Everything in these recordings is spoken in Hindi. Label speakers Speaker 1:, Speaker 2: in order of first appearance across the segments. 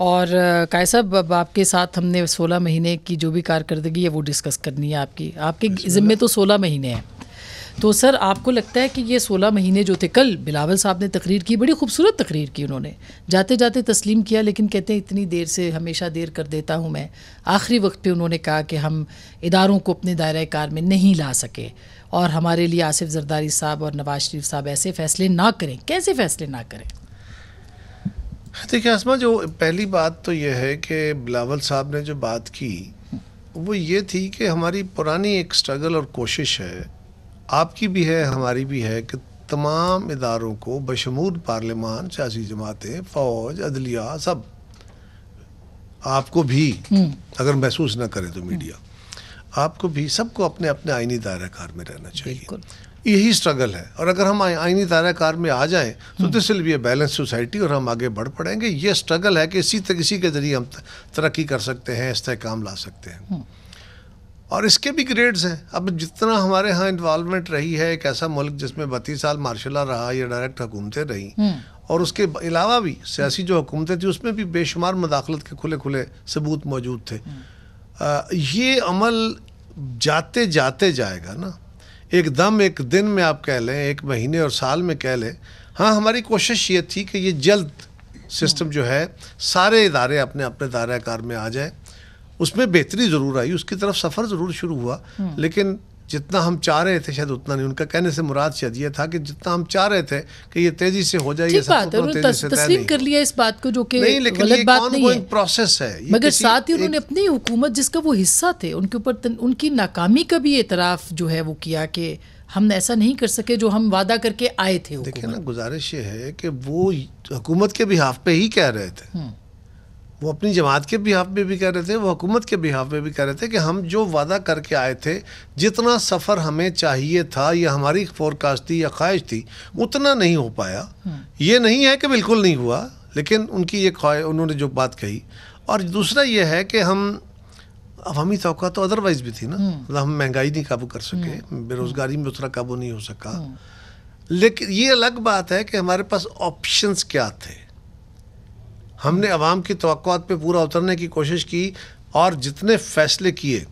Speaker 1: और काय साहब आपके साथ हमने 16 महीने की जो भी कारकर्दगी है वो डिस्कस करनी है आपकी आपके ज़िम्मे तो 16 महीने हैं तो सर आपको लगता है कि ये 16 महीने जो थे कल बिलावल साहब ने तकरीर की बड़ी खूबसूरत तकरीर की उन्होंने जाते जाते तस्लीम किया लेकिन कहते हैं इतनी देर से हमेशा देर कर देता हूँ मैं आखिरी वक्त पे उन्होंने कहा कि हम इदारों को अपने दायरा कार में नहीं ला सके और हमारे लिए आसिफ जरदारी साहब और नवाज शरीफ साहब ऐसे फ़ैसले ना करें कैसे फ़ैसले ना करें
Speaker 2: देखिए आसमा जो पहली बात तो यह है कि बिलावल साहब ने जो बात की वो ये थी कि हमारी पुरानी एक स्ट्रगल और कोशिश है आपकी भी है हमारी भी है कि तमाम इदारों को बशमूल पार्लियामान सियासी जमातें फ़ौज अदलिया सब आपको भी हम्म। अगर महसूस ना करें तो मीडिया हम्म। आपको भी सबको अपने अपने आइनी दायरा कार में रहना चाहिए यही स्ट्रगल है और अगर हम आईनी दायराकार में आ जाएं तो this will be a balance society और हम आगे बढ़ पड़ेंगे ये स्ट्रगल है कि इसी तक इसी के ज़रिए हम तरक्की कर सकते हैं इस्तेकाम ला सकते हैं हम्म। और इसके भी ग्रेड्स हैं अब जितना हमारे यहाँ इन्वॉलमेंट रही है एक ऐसा मुल्क जिसमें बत्तीस साल मार्शल रहा या डायरेक्ट हुकूमतें रहीं हम्म। और उसके अलावा भी सियासी जो हुकूमतें थी उसमें भी बेशुमार मदाखलत के खुले खुले सबूत मौजूद थे आ, हम्म। ये अमल जाते जाते जाएगा ना एकदम एक दिन में आप कह लें एक महीने और साल में कह लें हाँ हमारी कोशिश ये थी कि ये जल्द सिस्टम जो है सारे इदारे अपने अपने दायरा कार में आ जाए उसमें बेहतरी ज़रूर आई उसकी तरफ सफ़र ज़रूर शुरू हुआ हम्म। लेकिन जितना हम चाह रहे थे शायद उतना नहीं उनका कहने से मुराद शायद ये था कि जितना हम चाह रहे थे कि ये तेजी से हो जाए तो
Speaker 1: कर लिया इस बात को जो
Speaker 2: प्रोसेस है मगर साथ ही उन्होंने
Speaker 1: अपनी हुकूमत जिसका वो हिस्सा थे उनके ऊपर उनकी नाकामी का भी एतराफ़ जो है वो किया कि हम ऐसा नहीं कर सके जो हम वादा करके आए
Speaker 2: थे देखिए ना गुजारिश ये है कि वो हुकूमत के बिहाफ पे ही कह रहे थे हम्म। वो अपनी जमात के बिहाफ में भी कह रहे थे वो हुकूमत के बिहाफ में भी कह रहे थे कि हम जो वादा करके आए थे जितना सफ़र हमें चाहिए था या हमारी फोरकास्ट थी या ख्वाहिश थी उतना नहीं हो पाया हम्म। ये नहीं है कि बिल्कुल नहीं हुआ लेकिन उनकी ये ख्वाह उन्होंने जो बात कही और दूसरा ये है कि हम अब तोक़ा तो अदरवाइज़ भी थी ना हम्म। मतलब हम महंगाई नहीं काबू कर सके हम्म। बेरोज़गारी में उतना काबू नहीं हो सका लेकिन ये अलग बात है कि हमारे पास ऑप्शंस क्या थे हमने आवाम की तो पे पूरा उतरने की कोशिश की और जितने फैसले किए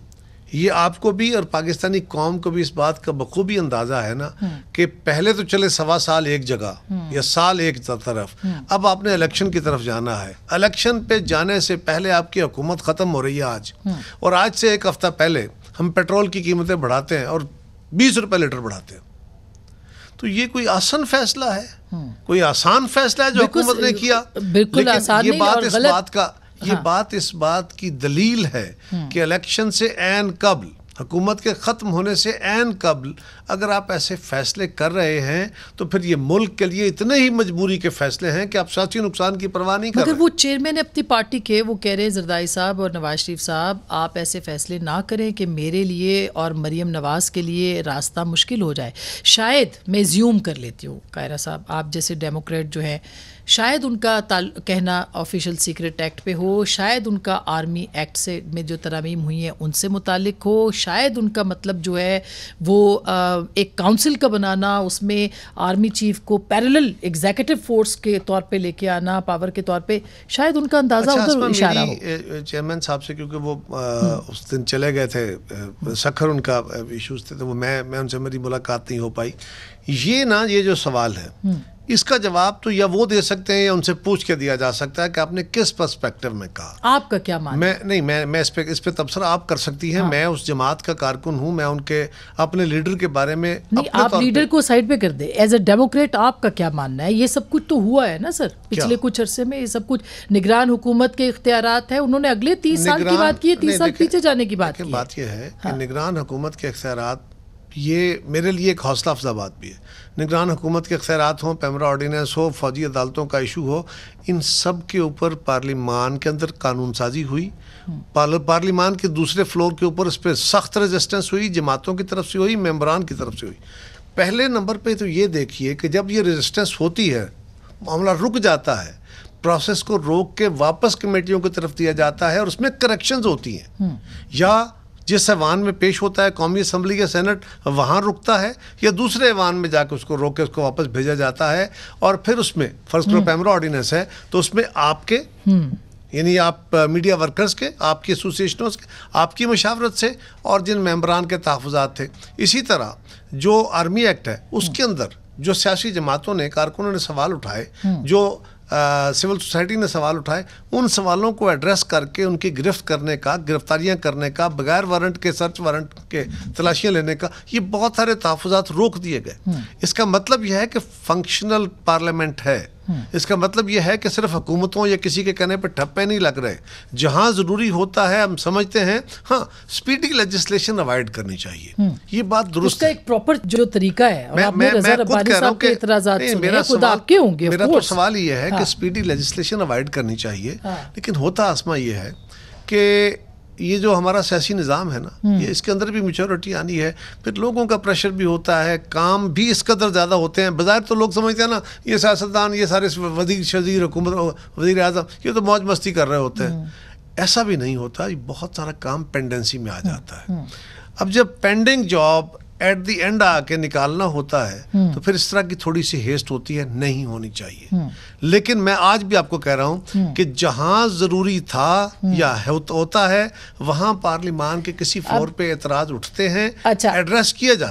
Speaker 2: ये आपको भी और पाकिस्तानी कौम को भी इस बात का बखूबी अंदाज़ा है ना हम्म। कि पहले तो चले सवा साल एक जगह हम्म। या साल एक तरफ हम्म। अब आपने इलेक्शन की तरफ जाना है इलेक्शन पे जाने से पहले आपकी हुकूमत ख़त्म हो रही है आज और आज से एक हफ़्ता पहले हम पेट्रोल की कीमतें बढ़ाते हैं और बीस रुपये लीटर बढ़ाते हैं तो ये कोई आसान फैसला है कोई आसान फैसला है जो हुकूमत ने किया बिल्कुल आसान ये बात इस बात का ये हाँ। बात इस बात की दलील है हम्म। कि इलेक्शन से एन कबल हुकूमत के ख़त्म होने से एन कबल अगर आप ऐसे फ़ैसले कर रहे हैं तो फिर ये मुल्क के लिए इतने ही मजबूरी के फैसले हैं कि आप सियासी नुकसान की परवाह नहीं करें वो चेयरमैन अपनी
Speaker 1: पार्टी के वो कह रहे हैं जरदारी साहब और नवाज शरीफ साहब आप ऐसे फ़ैसले ना करें कि मेरे लिए और मरीम नवाज़ के लिए रास्ता मुश्किल हो जाए शायद मैं ज्यूम कर लेती हूँ कायरा साहब आप जैसे डेमोक्रेट जो हैं शायद उनका कहना ऑफिशियल सीक्रेट एक्ट पे हो शायद उनका आर्मी एक्ट से में जो तरामीम हुई हैं उनसे मुतल हो शायद उनका मतलब जो है वो एक काउंसिल का बनाना उसमें आर्मी चीफ को पैरेलल एग्जीक्यूटिव फोर्स के तौर पे लेके आना पावर के तौर पे शायद उनका अंदाजा अच्छा, उधर इशारा हो
Speaker 2: चेयरमैन साहब से क्योंकि वो आ, उस दिन चले गए थे सखर उनका इशूज़ थे तो वो मैं मैं उनसे मेरी मुलाकात नहीं हो पाई ये ना ये जो सवाल है हम्म। इसका जवाब तो या वो दे सकते हैं या उनसे पूछ के दिया जा सकता है कि आपने किस पर्सपेक्टिव में कहा
Speaker 1: आपका क्या मान मैं
Speaker 2: नहीं मैं मैं इस पे इस पे तबसरा आप कर सकती हैं हाँ। मैं उस जमात का कारकुन हूं मैं उनके अपने लीडर के बारे में नहीं आप लीडर
Speaker 1: को साइड पे कर दे एज अ डेमोक्रेट आपका क्या मानना है ये सब कुछ तो हुआ है ना सर पिछले कुछ अरसे में ये सब कुछ निगरान हुकूमत के इख्तियार है उन्होंने अगले तीस साल की बात की है तीस साल
Speaker 2: पीछे जाने की बात बात यह है कि हाँ। निगरान हुकूमत के इख्तियार ये मेरे लिए एक हौसला अफजा बात भी है निगरान हुकूमत के अख्तियारत हों पैमरा ऑर्डीनेंस हो फौजी अदालतों का इशू हो इन सब के ऊपर पार्लीमान के अंदर कानून साजी हुई पार्लीमान के दूसरे फ्लोर के ऊपर इस पर सख्त रजिस्टेंस हुई जमातों की तरफ से हुई मेम्बरान की तरफ से हुई पहले नंबर पर तो ये देखिए कि जब ये रजिस्टेंस होती है मामला रुक जाता है प्रोसेस को रोक के वापस कमेटियों की तरफ दिया जाता है और उसमें करेक्शंस होती हैं हम्म। या जिस ऐवान में पेश होता है कौमी असम्बली या सेनेट वहाँ रुकता है या दूसरे ऐवान में जाकर उसको रोक के उसको वापस भेजा जाता है और फिर उसमें फर्स्ट करो हम्म। पैमरा ऑर्डिनेंस है तो उसमें आपके हम्म। यानी आप मीडिया वर्कर्स के आपकी एसोसिएशनों के आपकी मशावरत से और जिन मेम्बरान के तहफात थे इसी तरह जो आर्मी एक्ट है उसके हम्म। अंदर जो सियासी जमातों ने कारकुनों ने सवाल उठाए जो सिविल सोसाइटी ने सवाल उठाए उन सवालों को एड्रेस करके उनकी गिरफ्त करने का गिरफ्तारियां करने का बगैर वारंट के सर्च वारंट के तलाशियां लेने का ये बहुत सारे तहफात रोक दिए गए हम्म। इसका मतलब यह है कि फंक्शनल पार्लियामेंट है हम्म। इसका मतलब यह है कि सिर्फ हुकूमतों या किसी के कहने पर ठप्पे नहीं लग रहे जहां ज़रूरी होता है हम समझते हैं हाँ स्पीडी लेजिस्लेशन अवॉइड करनी चाहिए हम्म। ये बात दुरुस्त
Speaker 1: एक प्रॉपर जो तरीका है मैं, मैं, मैं खुद कह रहा मेरा सवाल
Speaker 2: होंगे मेरा तो सवाल ये है कि स्पीडी लेजिस्लेशन अवॉइड करनी चाहिए हाँ। लेकिन होता आसमा यह है कि ये जो हमारा सियासी निज़ाम है ना हम्म। ये इसके अंदर भी मेचोरिटी आनी है फिर लोगों का प्रेशर भी होता है काम भी इस कदर ज़्यादा होते हैं बाज़ार तो लोग समझते हैं ना ये सियासतदान ये सारे वजीर शजीर हुकूमत वजीर अजम ये तो मौज मस्ती कर रहे होते हैं हम्म। ऐसा भी नहीं होता ये बहुत सारा काम पेंडेंसी में आ जाता है हम्म। अब जब pending job at the end आके निकालना होता है हम्म। तो फिर इस तरह की थोड़ी सी हेस्ट होती है नहीं होनी चाहिए हम्म। लेकिन मैं आज भी आपको कह रहा हूं हम्म। कि जहां जरूरी था या होता है वहां पार्लिमान के किसी फ्लोर पे एतराज उठते हैं अच्छा एड्रेस किया जाता